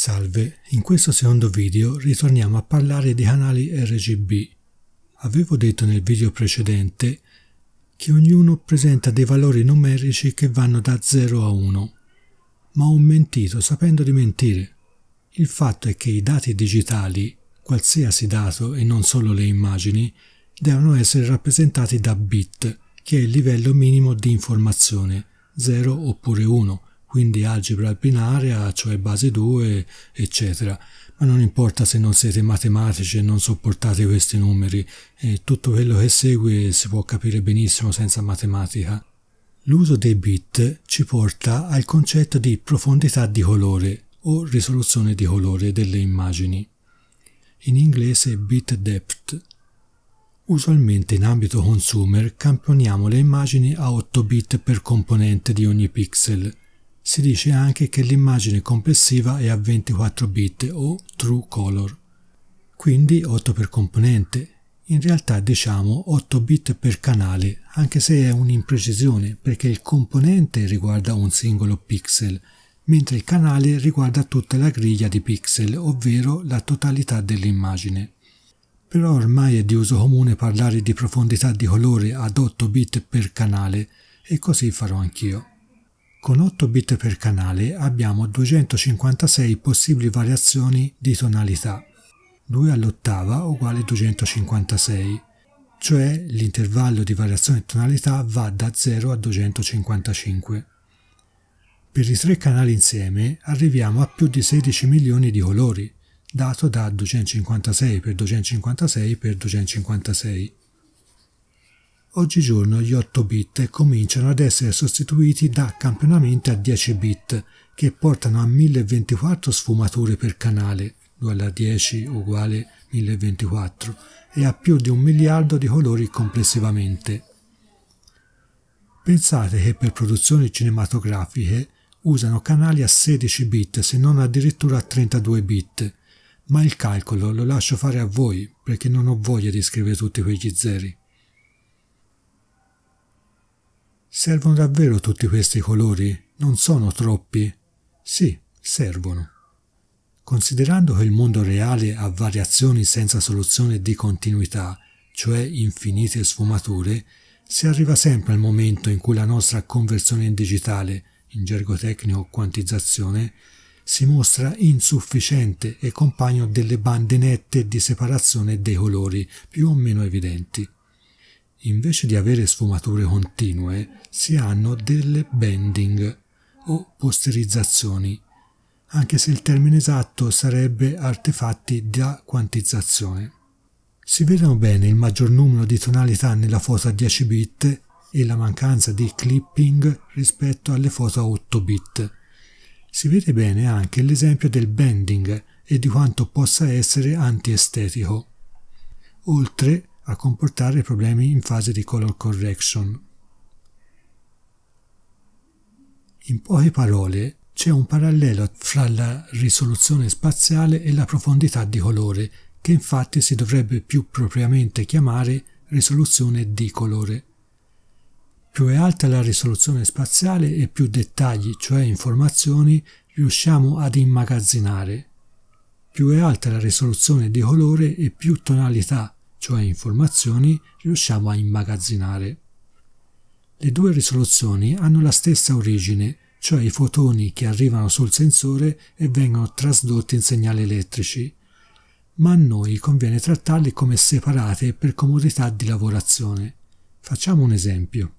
Salve, in questo secondo video ritorniamo a parlare di canali RGB. Avevo detto nel video precedente che ognuno presenta dei valori numerici che vanno da 0 a 1, ma ho mentito sapendo di mentire. Il fatto è che i dati digitali, qualsiasi dato e non solo le immagini, devono essere rappresentati da bit, che è il livello minimo di informazione, 0 oppure 1, quindi algebra binaria, cioè base 2, eccetera. Ma non importa se non siete matematici e non sopportate questi numeri, e tutto quello che segue si può capire benissimo senza matematica. L'uso dei bit ci porta al concetto di profondità di colore o risoluzione di colore delle immagini. In inglese bit depth. Usualmente in ambito consumer campioniamo le immagini a 8 bit per componente di ogni pixel si dice anche che l'immagine complessiva è a 24 bit o true color, quindi 8 per componente. In realtà diciamo 8 bit per canale, anche se è un'imprecisione perché il componente riguarda un singolo pixel, mentre il canale riguarda tutta la griglia di pixel, ovvero la totalità dell'immagine. Però ormai è di uso comune parlare di profondità di colore ad 8 bit per canale e così farò anch'io. Con 8 bit per canale abbiamo 256 possibili variazioni di tonalità. 2 all'ottava uguale 256, cioè l'intervallo di variazione di tonalità va da 0 a 255. Per i tre canali insieme arriviamo a più di 16 milioni di colori, dato da 256 x 256 x 256. Oggigiorno gli 8 bit cominciano ad essere sostituiti da campionamenti a 10 bit che portano a 1024 sfumature per canale, 2 alla 10 uguale 1024, e a più di un miliardo di colori complessivamente. Pensate che per produzioni cinematografiche usano canali a 16 bit se non addirittura a 32 bit, ma il calcolo lo lascio fare a voi perché non ho voglia di scrivere tutti quegli zeri. Servono davvero tutti questi colori? Non sono troppi? Sì, servono. Considerando che il mondo reale ha variazioni senza soluzione di continuità, cioè infinite sfumature, si arriva sempre al momento in cui la nostra conversione in digitale, in gergo tecnico quantizzazione, si mostra insufficiente e compagno delle bande nette di separazione dei colori, più o meno evidenti invece di avere sfumature continue, si hanno delle bending o posterizzazioni, anche se il termine esatto sarebbe artefatti da quantizzazione. Si vedono bene il maggior numero di tonalità nella foto a 10 bit e la mancanza di clipping rispetto alle foto a 8 bit. Si vede bene anche l'esempio del bending e di quanto possa essere antiestetico. Oltre a comportare problemi in fase di color correction. In poche parole, c'è un parallelo fra la risoluzione spaziale e la profondità di colore, che infatti si dovrebbe più propriamente chiamare risoluzione di colore. Più è alta la risoluzione spaziale e più dettagli, cioè informazioni, riusciamo ad immagazzinare. Più è alta la risoluzione di colore e più tonalità, cioè informazioni, riusciamo a immagazzinare. Le due risoluzioni hanno la stessa origine, cioè i fotoni che arrivano sul sensore e vengono trasdotti in segnali elettrici, ma a noi conviene trattarli come separate per comodità di lavorazione. Facciamo un esempio.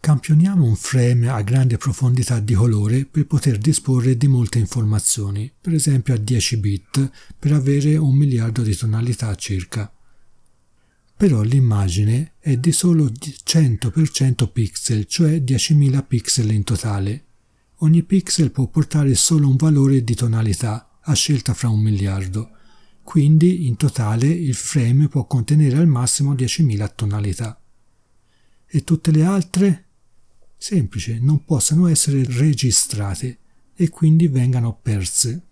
Campioniamo un frame a grande profondità di colore per poter disporre di molte informazioni, per esempio a 10 bit, per avere un miliardo di tonalità circa. Però l'immagine è di solo 100% 100 pixel, cioè 10.000 pixel in totale. Ogni pixel può portare solo un valore di tonalità, a scelta fra un miliardo. Quindi in totale il frame può contenere al massimo 10.000 tonalità. E tutte le altre? semplice non possano essere registrate e quindi vengano perse.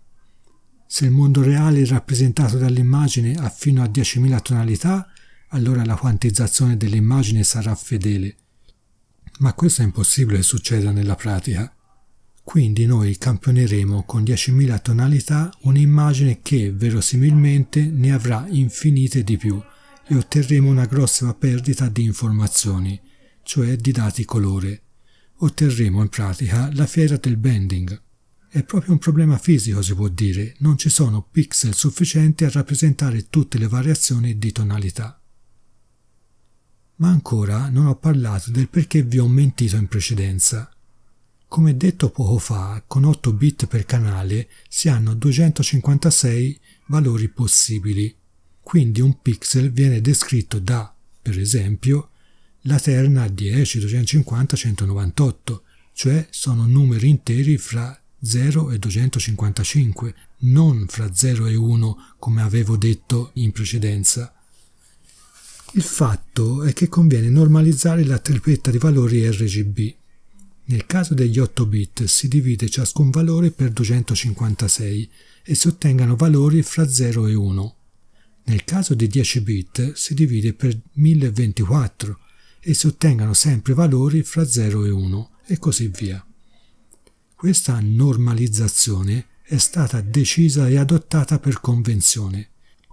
Se il mondo reale rappresentato dall'immagine ha fino a 10.000 tonalità, allora la quantizzazione dell'immagine sarà fedele. Ma questo è impossibile che succeda nella pratica. Quindi noi campioneremo con 10.000 tonalità un'immagine che verosimilmente ne avrà infinite di più e otterremo una grossa perdita di informazioni, cioè di dati colore otterremo in pratica la fiera del bending. È proprio un problema fisico, si può dire, non ci sono pixel sufficienti a rappresentare tutte le variazioni di tonalità. Ma ancora non ho parlato del perché vi ho mentito in precedenza. Come detto poco fa, con 8 bit per canale si hanno 256 valori possibili, quindi un pixel viene descritto da, per esempio, la terna 10, 250, 198, cioè sono numeri interi fra 0 e 255, non fra 0 e 1 come avevo detto in precedenza. Il fatto è che conviene normalizzare la tripletta di valori RGB. Nel caso degli 8 bit si divide ciascun valore per 256 e si ottengano valori fra 0 e 1. Nel caso di 10 bit si divide per 1024 e si ottengano sempre valori fra 0 e 1 e così via. Questa normalizzazione è stata decisa e adottata per convenzione.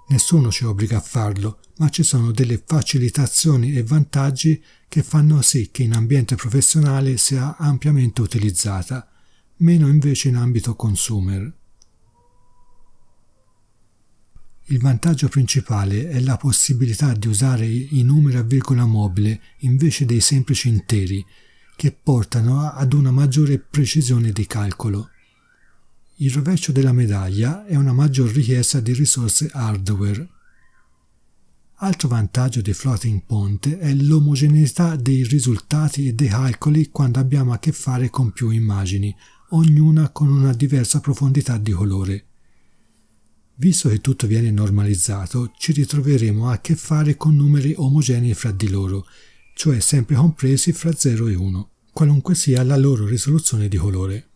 Nessuno ci obbliga a farlo, ma ci sono delle facilitazioni e vantaggi che fanno sì che in ambiente professionale sia ampiamente utilizzata, meno invece in ambito consumer. Il vantaggio principale è la possibilità di usare i numeri a virgola mobile invece dei semplici interi, che portano ad una maggiore precisione di calcolo. Il rovescio della medaglia è una maggior richiesta di risorse hardware. Altro vantaggio di Floating Point è l'omogeneità dei risultati e dei calcoli quando abbiamo a che fare con più immagini, ognuna con una diversa profondità di colore. Visto che tutto viene normalizzato, ci ritroveremo a che fare con numeri omogenei fra di loro, cioè sempre compresi fra 0 e 1, qualunque sia la loro risoluzione di colore.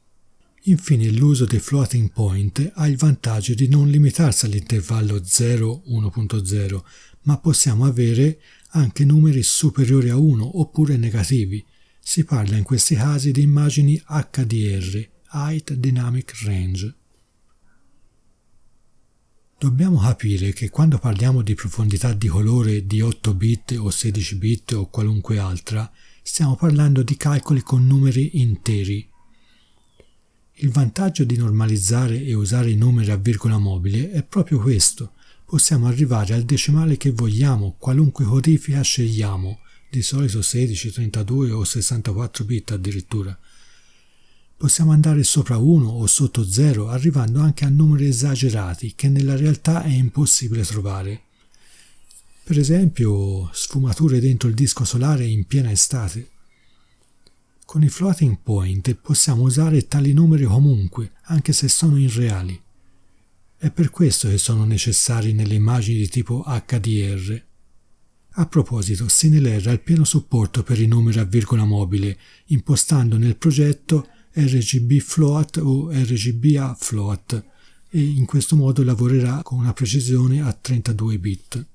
Infine l'uso dei floating point ha il vantaggio di non limitarsi all'intervallo 0-1.0, ma possiamo avere anche numeri superiori a 1 oppure negativi. Si parla in questi casi di immagini HDR, Height Dynamic Range. Dobbiamo capire che quando parliamo di profondità di colore di 8 bit o 16 bit o qualunque altra, stiamo parlando di calcoli con numeri interi. Il vantaggio di normalizzare e usare i numeri a virgola mobile è proprio questo. Possiamo arrivare al decimale che vogliamo, qualunque codifica scegliamo, di solito 16, 32 o 64 bit addirittura. Possiamo andare sopra 1 o sotto 0, arrivando anche a numeri esagerati che nella realtà è impossibile trovare. Per esempio, sfumature dentro il disco solare in piena estate. Con i floating point possiamo usare tali numeri comunque, anche se sono irreali. È per questo che sono necessari nelle immagini di tipo HDR. A proposito, Cinelera ha il pieno supporto per i numeri a virgola mobile, impostando nel progetto RGB float o RGBA float e in questo modo lavorerà con una precisione a 32 bit.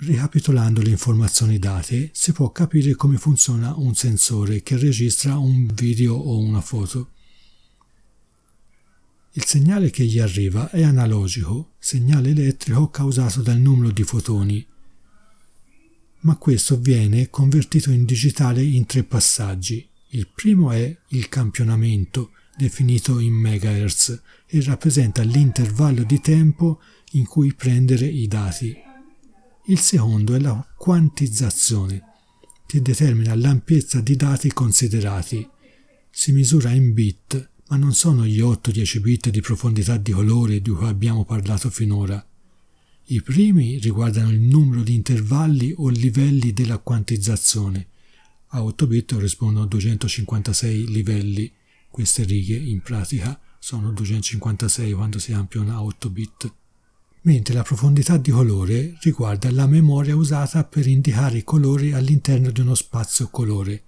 Ricapitolando le informazioni date, si può capire come funziona un sensore che registra un video o una foto. Il segnale che gli arriva è analogico, segnale elettrico causato dal numero di fotoni, ma questo viene convertito in digitale in tre passaggi. Il primo è il campionamento, definito in MHz, e rappresenta l'intervallo di tempo in cui prendere i dati. Il secondo è la quantizzazione, che determina l'ampiezza di dati considerati. Si misura in bit, ma non sono gli 8-10 bit di profondità di colore di cui abbiamo parlato finora. I primi riguardano il numero di intervalli o livelli della quantizzazione. A 8 bit corrispondono 256 livelli. Queste righe in pratica sono 256 quando si ampliano a 8 bit. Mentre la profondità di colore riguarda la memoria usata per indicare i colori all'interno di uno spazio colore.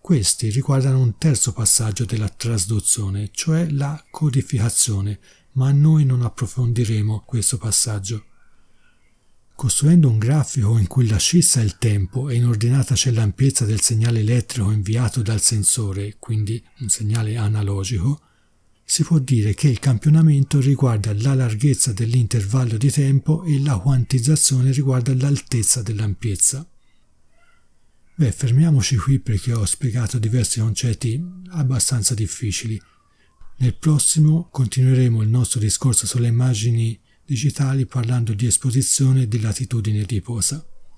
Questi riguardano un terzo passaggio della trasduzione, cioè la codificazione, ma noi non approfondiremo questo passaggio. Costruendo un grafico in cui la scissa è il tempo e in ordinata c'è l'ampiezza del segnale elettrico inviato dal sensore, quindi un segnale analogico, si può dire che il campionamento riguarda la larghezza dell'intervallo di tempo e la quantizzazione riguarda l'altezza dell'ampiezza. Beh, fermiamoci qui perché ho spiegato diversi concetti abbastanza difficili. Nel prossimo continueremo il nostro discorso sulle immagini digitali parlando di esposizione e di latitudine di posa.